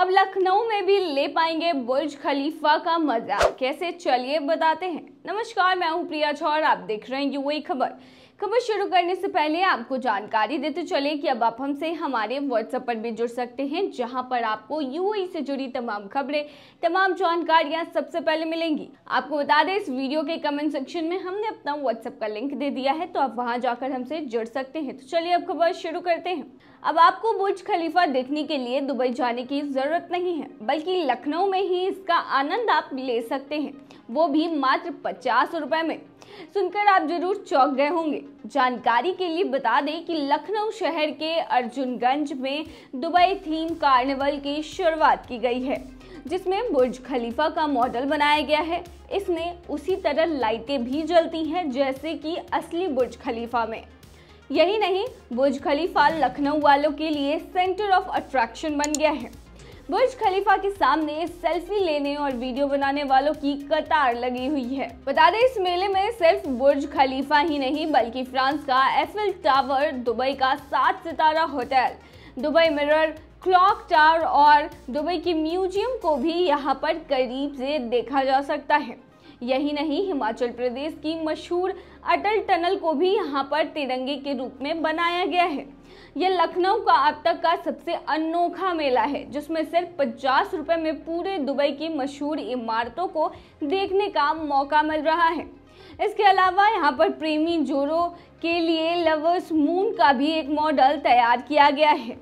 अब लखनऊ में भी ले पाएंगे बुर्ज खलीफा का मजा कैसे चलिए बताते हैं नमस्कार मैं हूं प्रिया छौर आप देख रहे हैं यू वही खबर खबर शुरू करने से पहले आपको जानकारी देते चले कि अब आप हमसे हमारे व्हाट्सएप पर भी जुड़ सकते हैं जहां पर आपको यूएई से जुड़ी तमाम खबरें तमाम जानकारियां सबसे पहले मिलेंगी आपको बता दें इस वीडियो के कमेंट सेक्शन में हमने अपना व्हाट्सएप का लिंक दे दिया है तो आप वहां जाकर हमसे जुड़ सकते हैं तो चलिए अब खबर शुरू करते हैं अब आपको बुर्ज खलीफा देखने के लिए दुबई जाने की ज़रूरत नहीं है बल्कि लखनऊ में ही इसका आनंद आप ले सकते हैं वो भी मात्र पचास रुपये में सुनकर आप जरूर चौंक गए होंगे जानकारी के लिए बता दें कि लखनऊ शहर के अर्जुनगंज में दुबई थीम कार्निवल की शुरुआत की गई है जिसमें बुर्ज खलीफा का मॉडल बनाया गया है इसमें उसी तरह लाइटें भी जलती हैं जैसे कि असली बुर्ज खलीफा में यही नहीं बुर्ज खलीफा लखनऊ वालों के लिए सेंटर ऑफ अट्रैक्शन बन गया है बुर्ज खलीफा के सामने सेल्फी लेने और वीडियो बनाने वालों की कतार लगी हुई है बता दें इस मेले में सिर्फ बुर्ज खलीफा ही नहीं बल्कि फ्रांस का एफिल टावर दुबई का सात सितारा hotel Dubai mirror clock tower और दुबई के म्यूजियम को भी यहाँ पर करीब से देखा जा सकता है यही नहीं हिमाचल प्रदेश की मशहूर अटल टनल को भी यहाँ पर तिरंगे के रूप में बनाया गया है यह लखनऊ का अब तक का सबसे अनोखा मेला है जिसमें सिर्फ पचास रुपये में पूरे दुबई की मशहूर इमारतों को देखने का मौका मिल रहा है इसके अलावा यहाँ पर प्रेमी जोड़ों के लिए लवर्स मून का भी एक मॉडल तैयार किया गया है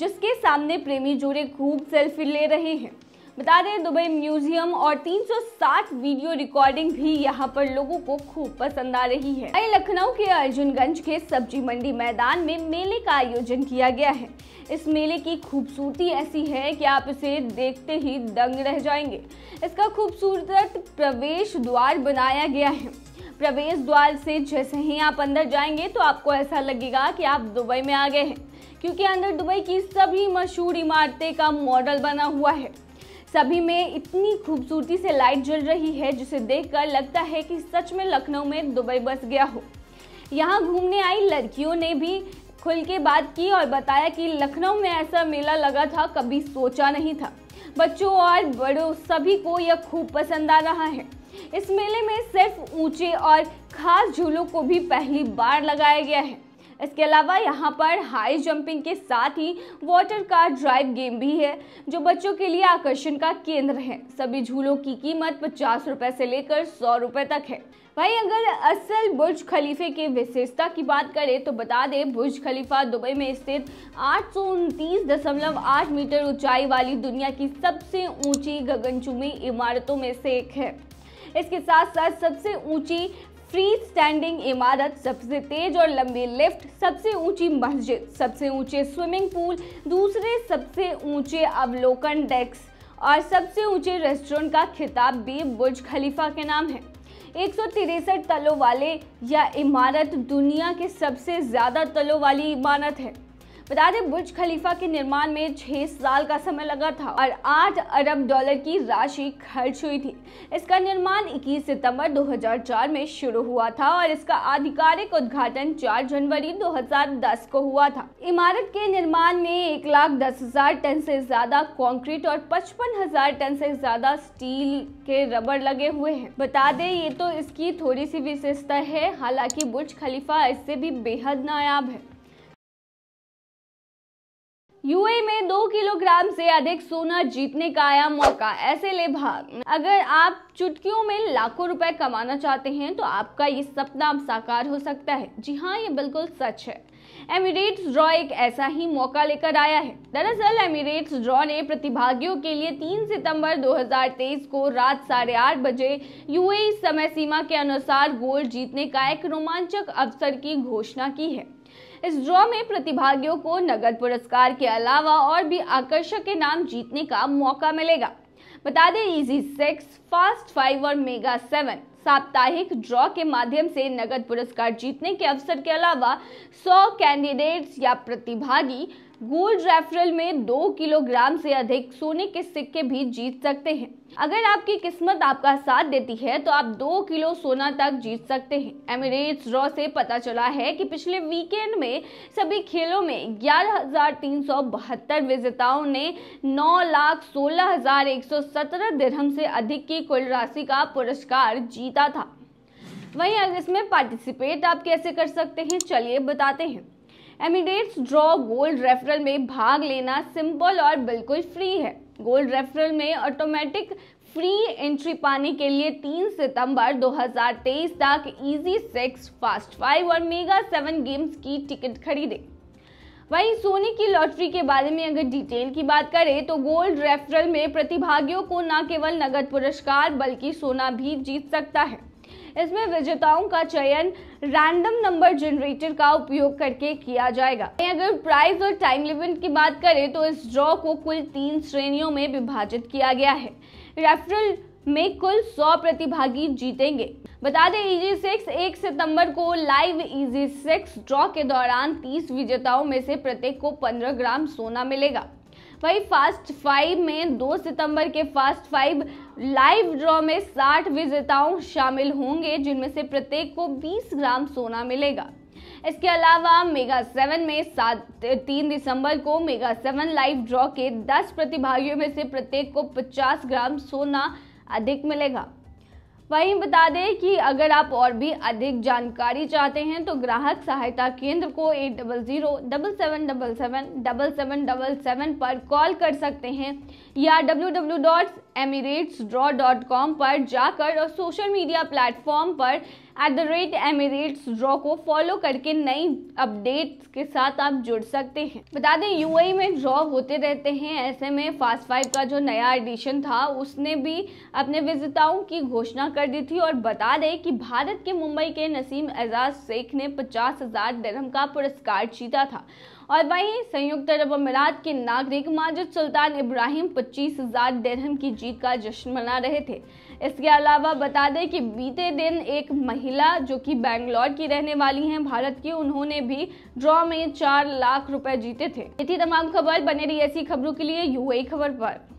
जिसके सामने प्रेमी जोड़े खूब सेल्फी ले रहे हैं बता दें दुबई म्यूजियम और 360 वीडियो रिकॉर्डिंग भी यहाँ पर लोगों को खूब पसंद आ रही है वही लखनऊ के अर्जुनगंज के सब्जी मंडी मैदान में मेले का आयोजन किया गया है इस मेले की खूबसूरती ऐसी है कि आप इसे देखते ही दंग रह जाएंगे इसका खूबसूरत प्रवेश द्वार बनाया गया है प्रवेश द्वार से जैसे ही आप अंदर जाएंगे तो आपको ऐसा लगेगा कि आप दुबई में आ गए हैं क्योंकि अंदर दुबई की सभी मशहूर इमारतें का मॉडल बना हुआ है सभी में इतनी खूबसूरती से लाइट जल रही है जिसे देखकर लगता है कि सच में लखनऊ में दुबई बस गया हो यहाँ घूमने आई लड़कियों ने भी खुल के बात की और बताया कि लखनऊ में ऐसा मेला लगा था कभी सोचा नहीं था बच्चों और बड़ों सभी को यह खूब पसंद आ रहा है इस मेले में सिर्फ ऊंचे और खास झूलों को भी पहली बार लगाया गया है इसके अलावा यहाँ पर हाई जंपिंग के साथ ही वाटर कार ड्राइव गेम भी है जो बच्चों के लिए आकर्षण का केंद्र है सभी झूलों की कीमत पचास रुपए से लेकर सौ रुपए तक है वहीं अगर असल बुर्ज खलीफे के विशेषता की बात करें तो बता दें बुर्ज खलीफा दुबई में स्थित आठ मीटर ऊंचाई वाली दुनिया की सबसे ऊंची गगनचुमी इमारतों में से एक है इसके साथ साथ सबसे ऊंची फ्री स्टैंडिंग इमारत सबसे तेज और लंबी लिफ्ट सबसे ऊंची मस्जिद सबसे ऊंचे स्विमिंग पूल दूसरे सबसे ऊंचे अवलोकन डेस्क और सबसे ऊंचे रेस्टोरेंट का खिताब भी बुर्ज खलीफा के नाम है एक तलों वाले यह इमारत दुनिया के सबसे ज़्यादा तलों वाली इमारत है बता दें बुर्ज खलीफा के निर्माण में छह साल का समय लगा था और आठ अरब डॉलर की राशि खर्च हुई थी इसका निर्माण 21 सितंबर 2004 में शुरू हुआ था और इसका आधिकारिक उद्घाटन 4 जनवरी 2010 को हुआ था इमारत के निर्माण में एक लाख दस हजार टन से ज्यादा कंक्रीट और पचपन हजार टन से ज्यादा स्टील के रबर लगे हुए हैं बता दें ये तो इसकी थोड़ी सी विशेषता है हालांकि बुर्ज खलीफा इससे भी बेहद नायाब है यूए में दो किलोग्राम से अधिक सोना जीतने का आया मौका ऐसे ले भाग अगर आप चुटकियों में लाखों रुपए कमाना चाहते हैं तो आपका ये सपना साकार हो सकता है जी हाँ ये बिल्कुल सच है एमिरेट्स ड्रॉ एक ऐसा ही मौका लेकर आया है दरअसल एमिरेट्स ड्रॉ ने प्रतिभागियों के लिए 3 सितंबर 2023 को रात साढ़े आठ बजे यूएई समय सीमा के अनुसार गोल्ड जीतने का एक रोमांचक अवसर की घोषणा की है इस ड्रॉ में प्रतिभागियों को नगद पुरस्कार के अलावा और भी आकर्षक के नाम जीतने का मौका मिलेगा बता दें इजी सिक्स फास्ट फाइव और मेगा सेवन साप्ताहिक ड्रॉ के माध्यम से नगद पुरस्कार जीतने के अवसर के अलावा 100 कैंडिडेट्स या प्रतिभागी गोल्ड रेफरल में दो किलोग्राम से अधिक सोने के सिक्के भी जीत सकते हैं अगर आपकी किस्मत आपका साथ देती है तो आप दो किलो सोना तक जीत सकते हैं एमिरेट्स रॉ से पता चला है कि पिछले वीकेंड में सभी खेलों में ग्यारह विजेताओं ने नौ लाख सोलह हजार एक सौ सत्रह दिरहम से अधिक की कुल राशि का पुरस्कार जीता था वहीं अगर इसमें पार्टिसिपेट आप कैसे कर सकते हैं चलिए बताते हैं एमिडेट्स ड्रॉ गोल्ड रेफरल में भाग लेना सिंपल और बिल्कुल फ्री है गोल्ड रेफरल में ऑटोमेटिक फ्री एंट्री पाने के लिए 3 सितंबर 2023 तक इजी सिक्स फास्ट फाइव और मेगा सेवन गेम्स की टिकट खरीदें वहीं सोने की लॉटरी के बारे में अगर डिटेल की बात करें तो गोल्ड रेफरल में प्रतिभागियों को न केवल नगद पुरस्कार बल्कि सोना भी जीत सकता है इसमें विजेताओं का चयन रैंडम नंबर जनरेटर का उपयोग करके किया जाएगा अगर प्राइस और टाइम लिमिट की बात करें तो इस ड्रॉ को कुल तीन श्रेणियों में विभाजित किया गया है रेफरल में कुल 100 प्रतिभागी जीतेंगे बता दें इजी सिक्स एक सितंबर को लाइव इजी सिक्स ड्रॉ के दौरान 30 विजेताओं में से प्रत्येक को 15 ग्राम सोना मिलेगा वही फास्ट फाइव में दो सितंबर के फास्ट फाइव लाइव ड्रॉ में साठ विजेताओं शामिल होंगे जिनमें से प्रत्येक को बीस ग्राम सोना मिलेगा इसके अलावा मेगा सेवन में सात तीन दिसंबर को मेगा सेवन लाइव ड्रॉ के दस प्रतिभागियों में से प्रत्येक को पचास ग्राम सोना अधिक मिलेगा वहीं बता दें कि अगर आप और भी अधिक जानकारी चाहते हैं तो ग्राहक सहायता केंद्र को eight double zero double seven double seven double seven double seven पर कॉल कर सकते हैं या W W dot Emirates draw dot com पर जाकर और सोशल मीडिया प्लेटफॉर्म पर at the rate Emirates draw को फॉलो करके नई अपडेट्स के साथ आप जुड़ सकते हैं बता दें यूएई e में ड्रॉ होते रहते हैं ऐसे में फास्ट फाइव का जो नया एडिशन था उसने भी अपने विजेताओं की घोषणा कर कर दी थी और बता दें कि भारत के मुंबई के नसीम एजाज शेख ने पचास हजार दरहम का पुरस्कार जीता था और वहीं संयुक्त अरब अमीरात के नागरिक माजिद सुल्तान इब्राहिम पच्चीस हजार दरहम की जीत का जश्न मना रहे थे इसके अलावा बता दें कि बीते दिन एक महिला जो कि बैंगलोर की रहने वाली हैं भारत की उन्होंने भी ड्रॉ में चार लाख रुपए जीते थे इतनी तमाम खबर बने रही ऐसी खबरों के लिए यूएई खबर पर